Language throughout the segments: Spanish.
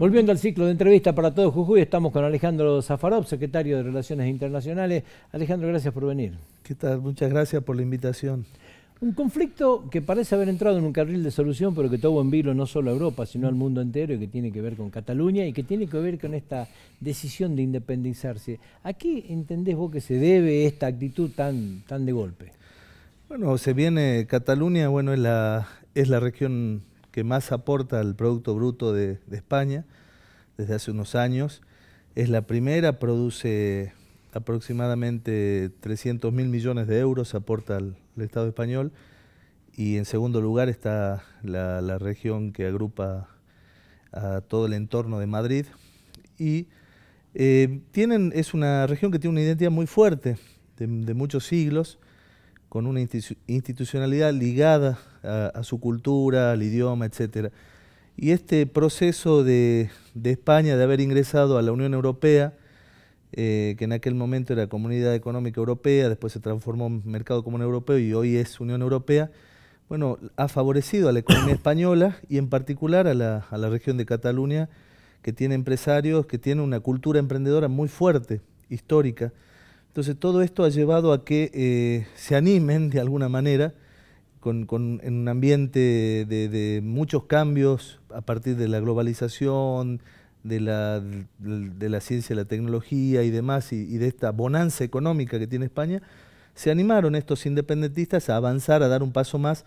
Volviendo al ciclo de entrevista para todo Jujuy, estamos con Alejandro Zafarov, secretario de Relaciones Internacionales. Alejandro, gracias por venir. ¿Qué tal? Muchas gracias por la invitación. Un conflicto que parece haber entrado en un carril de solución, pero que tuvo en vilo no solo a Europa, sino al mundo entero, y que tiene que ver con Cataluña y que tiene que ver con esta decisión de independizarse. ¿A qué entendés vos que se debe esta actitud tan, tan de golpe? Bueno, se viene Cataluña, bueno, la, es la región que más aporta al Producto Bruto de, España desde hace unos años. Es la primera, produce aproximadamente 300 mil millones de euros, aporta al, Estado español. Y en segundo lugar está la, región que agrupa a todo el entorno de Madrid. Y eh, tienen, es una región que tiene una identidad muy fuerte de muchos siglos con una institucionalidad ligada a, su cultura, al idioma, etc. Y este proceso de, España de haber ingresado a la Unión Europea, eh, que en aquel momento era Comunidad Económica Europea, después se transformó en Mercado Común Europeo y hoy es Unión Europea, bueno, ha favorecido a la economía española y en particular a la, a la región de Cataluña, que tiene empresarios, que tiene una cultura emprendedora muy fuerte, histórica. Entonces todo esto ha llevado a que eh, se animen de alguna manera en un ambiente de, muchos cambios a partir de la globalización, de la, ciencia y la ciencia, la tecnología y demás, y, de esta bonanza económica que tiene España, se animaron estos independentistas a avanzar, a dar un paso más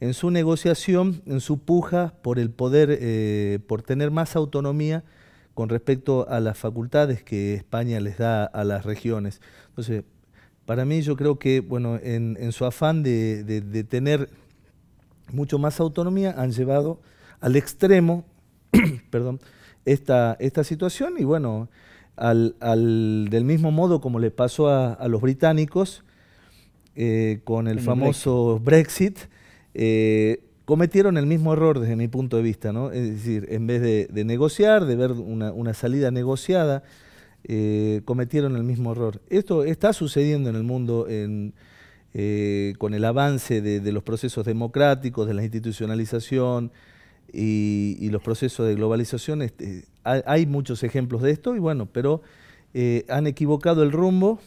en su negociación, en su puja por el poder, eh, por tener más autonomía con respecto a las facultades que España les da a las regiones. Entonces, para mí yo creo que, bueno, en, su afán de, tener mucho más autonomía, han llevado al extremo, esta, esta situación y bueno, al, del mismo modo como le pasó a, los británicos eh, con el famoso Brexit, eh, cometieron el mismo error desde mi punto de vista, Es decir, en vez de, negociar, de ver una, salida negociada, eh, cometieron el mismo error. Esto está sucediendo en el mundo eh, con el avance de, los procesos democráticos, de la institucionalización y, los procesos de globalización. Este, hay, muchos ejemplos de esto y bueno, pero eh, han equivocado el rumbo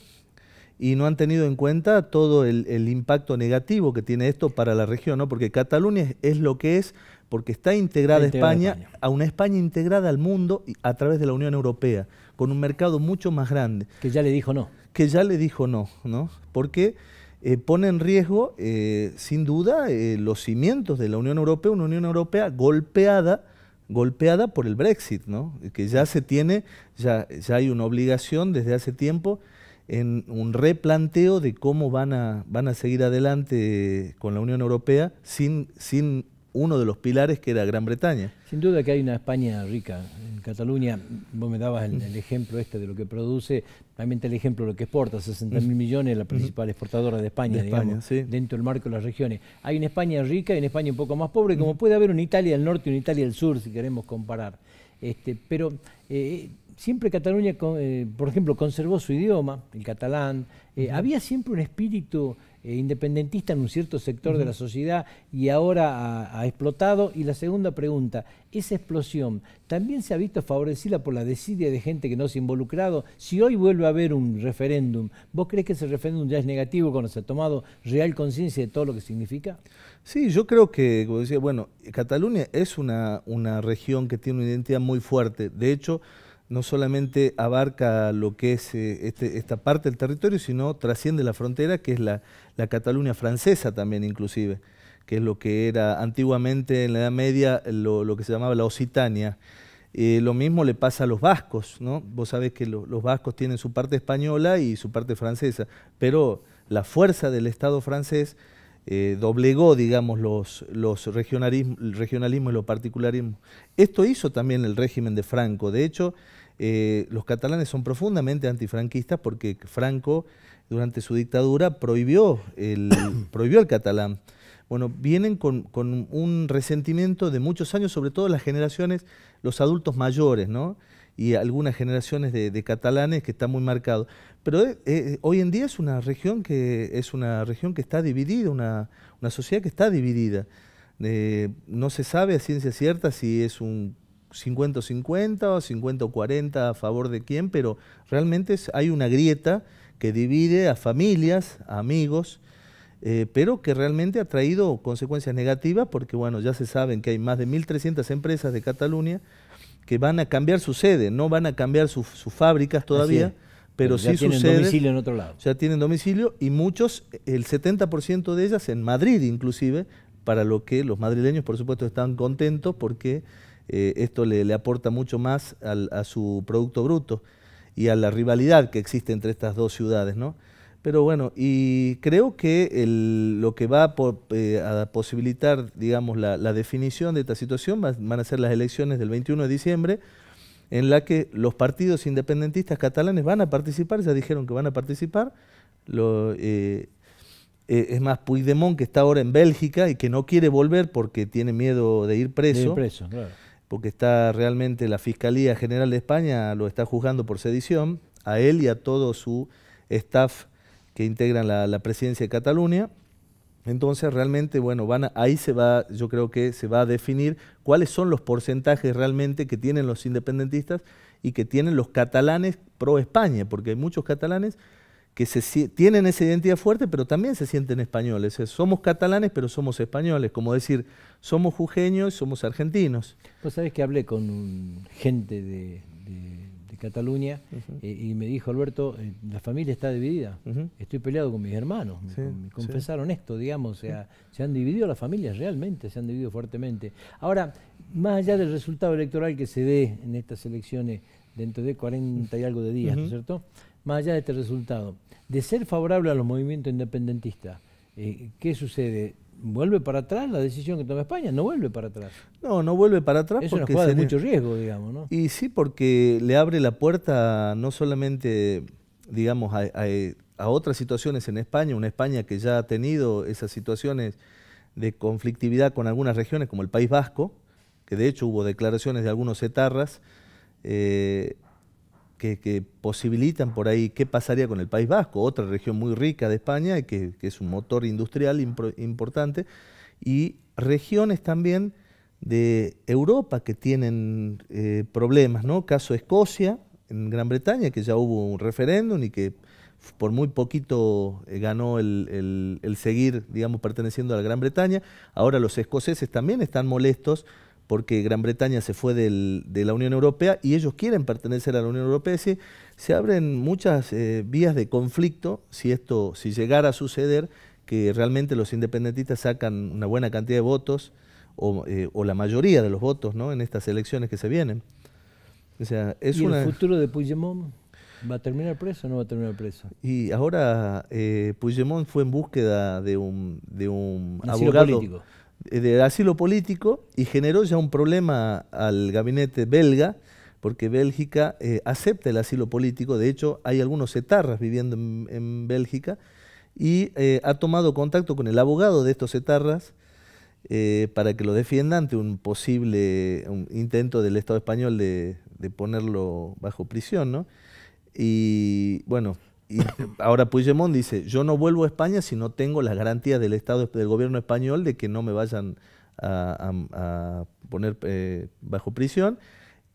y no han tenido en cuenta todo el, impacto negativo que tiene esto para la región, ¿no? porque Cataluña es, lo que es porque está integrada España, a una España integrada al mundo a través de la Unión Europea, con un mercado mucho más grande. Que ya le dijo no. Que ya le dijo no, ¿no? Porque eh, pone en riesgo, eh, sin duda, eh, los cimientos de la Unión Europea, una Unión Europea golpeada golpeada por el Brexit, ¿no? que ya se tiene, ya, ya hay una obligación desde hace tiempo en un replanteo de cómo van a, van a seguir adelante con la Unión Europea sin, sin uno de los pilares que era Gran Bretaña. Sin duda que hay una España rica. En Cataluña, vos me dabas el, ejemplo este de lo que produce, también el ejemplo de lo que exporta, 60 mil mm. millones, la mm. principal exportadora de España, digamos, dentro del marco de las regiones. Hay una España rica y una España un poco más pobre, como mm. puede haber una Italia del norte y una Italia del sur, si queremos comparar. Este, pero eh, siempre Cataluña, eh, por ejemplo, conservó su idioma, el catalán. Eh, había siempre un espíritu eh, independentista en un cierto sector de la sociedad y ahora ha, explotado. Y la segunda pregunta, esa explosión también se ha visto favorecida por la desidia de gente que no se ha involucrado. Si hoy vuelve a haber un referéndum, ¿vos crees que ese referéndum ya es negativo cuando se ha tomado real conciencia de todo lo que significa? Sí, yo creo que, como decía, bueno, Cataluña es una, una región que tiene una identidad muy fuerte. De hecho, no solamente abarca lo que es eh, este, esta parte del territorio, sino trasciende la frontera, que es la, Cataluña francesa también inclusive, que es lo que era antiguamente en la Edad Media lo, que se llamaba la Occitania. Eh, lo mismo le pasa a los vascos, ¿no? Vos sabés que los vascos tienen su parte española y su parte francesa, pero la fuerza del Estado francés eh, doblegó, digamos, los, regionalismos regionalismo y los particularismos. Esto hizo también el régimen de Franco. De hecho, eh, los catalanes son profundamente antifranquistas porque Franco durante su dictadura prohibió el, prohibió el catalán. Bueno, vienen con, un resentimiento de muchos años, sobre todo las generaciones, los adultos mayores, ¿no? Y algunas generaciones de, catalanes que está muy marcado. Pero eh, eh, hoy en día es una región que es una región que está dividida, una, sociedad que está dividida. no se sabe a ciencia cierta si es un 50-50, 50-40 a favor de quién, pero realmente hay una grieta que divide a familias, a amigos, eh, pero que realmente ha traído consecuencias negativas porque, bueno, ya se saben que hay más de 1.300 empresas de Cataluña que van a cambiar su sede, no van a cambiar sus, fábricas todavía, pero, sí tienen domicilio en otro lado. Ya tienen domicilio y muchos, el 70% de ellas en Madrid inclusive, para lo que los madrileños, por supuesto, están contentos porque eh, esto le, aporta mucho más a su Producto Bruto y a la rivalidad que existe entre estas dos ciudades, Pero bueno, y creo que lo que va eh, a, posibilitar, digamos, la, definición de esta situación van a ser las elecciones del 21 de diciembre, en la que los partidos independentistas catalanes van a participar, ya dijeron que van a participar. Lo, eh, es más, Puigdemont, que está ahora en Bélgica y que no quiere volver porque tiene miedo de ir preso. De ir preso claro porque está realmente la Fiscalía General de España lo está juzgando por sedición, a él y a todo su staff que integran la, presidencia de Cataluña. Entonces realmente, bueno, van ahí se va, yo creo que se va a definir cuáles son los porcentajes realmente que tienen los independentistas y que tienen los catalanes pro España, porque hay muchos catalanes que se, tienen esa identidad fuerte, pero también se sienten españoles. Somos catalanes, pero somos españoles. Como decir, somos jujeños, somos argentinos. Vos sabes que hablé con gente de Cataluña, eh, y me dijo Alberto, eh, la familia está dividida, estoy peleado con mis hermanos, me, confesaron esto, digamos, o sea, se han dividido las familias realmente, se han dividido fuertemente. Ahora, más allá del resultado electoral que se dé en estas elecciones dentro de 40 y algo de días, ¿no es cierto? Más allá de este resultado, de ser favorable a los movimientos independentistas, eh, ¿qué sucede? vuelve para atrás la decisión que toma España, no vuelve para atrás. No, no vuelve para atrás. porque una de mucho riesgo, digamos, ¿no? Y sí, porque le abre la puerta no solamente, digamos, a, otras situaciones en España, una España que ya ha tenido esas situaciones de conflictividad con algunas regiones, como el País Vasco, que de hecho hubo declaraciones de algunos etarras, eh, que, posibilitan por ahí qué pasaría con el País Vasco, otra región muy rica de España y que, es un motor industrial importante, y regiones también de Europa que tienen eh, problemas, ¿no? Caso Escocia, en Gran Bretaña, que ya hubo un referéndum y que por muy poquito eh, ganó el, el seguir, digamos, perteneciendo a la Gran Bretaña. Ahora los escoceses también están molestos porque Gran Bretaña se fue de la Unión Europea y ellos quieren pertenecer a la Unión Europea, se, se abren muchas eh, vías de conflicto si esto, si llegara a suceder que realmente los independentistas sacan una buena cantidad de votos o, eh, la mayoría de los votos ¿no? en estas elecciones que se vienen. O sea, es ¿Y una... el futuro de Puigdemont? ¿Va a terminar preso o no va a terminar preso? Y ahora eh, Puigdemont fue en búsqueda de un, de un abogado. Político eh, de asilo político y generó ya un problema al gabinete belga, porque Bélgica eh, acepta el asilo político, de hecho hay algunos etarras viviendo en, en Bélgica, y eh, ha tomado contacto con el abogado de estos etarras para que lo defienda ante un posible intento del Estado español de, de ponerlo bajo prisión, ¿no? Y bueno, y ahora Puigdemont dice, yo no vuelvo a España si no tengo las garantías del Estado, del gobierno español de que no me vayan a, poner eh, bajo prisión.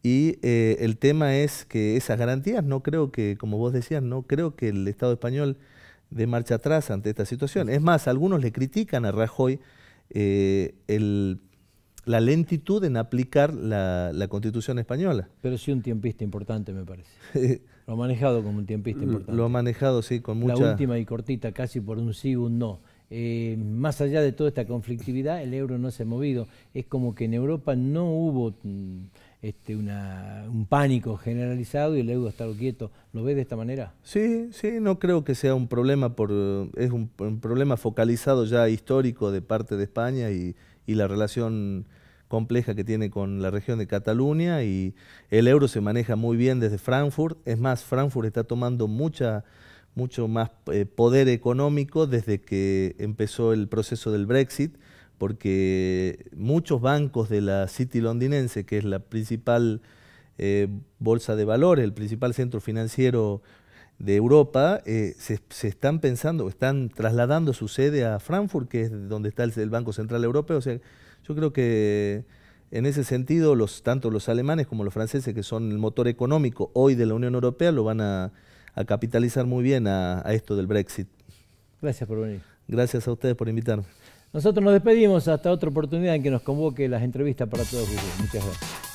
Y eh, el tema es que esas garantías no creo que, como vos decías, no creo que el Estado español dé marcha atrás ante esta situación. Es más, algunos le critican a Rajoy eh, el la lentitud en aplicar la, Constitución española. Pero sí un tiempista importante, me parece. lo ha manejado como un tiempista importante. Lo ha manejado, sí, con mucha... La última y cortita, casi por un sí, un no. Eh, más allá de toda esta conflictividad, el euro no se ha movido. Es como que en Europa no hubo... Mm, este, un pánico generalizado y el euro estar quieto. ¿Lo ves de esta manera? Sí, sí, no creo que sea un problema, por, es un, problema focalizado ya histórico de parte de España y, y, la relación compleja que tiene con la región de Cataluña y el euro se maneja muy bien desde Frankfurt. Es más, Frankfurt está tomando mucha, mucho más eh, poder económico desde que empezó el proceso del Brexit porque muchos bancos de la City londinense, que es la principal eh, bolsa de valores, el principal centro financiero de Europa, eh, se, están pensando, están trasladando su sede a Frankfurt, que es donde está el, Banco Central Europeo. O sea, yo creo que en ese sentido, los, tanto los alemanes como los franceses, que son el motor económico hoy de la Unión Europea, lo van a, capitalizar muy bien a, a esto del Brexit. Gracias por venir. Gracias a ustedes por invitarme. Nosotros nos despedimos hasta otra oportunidad en que nos convoque las entrevistas para todos ustedes. Muchas gracias.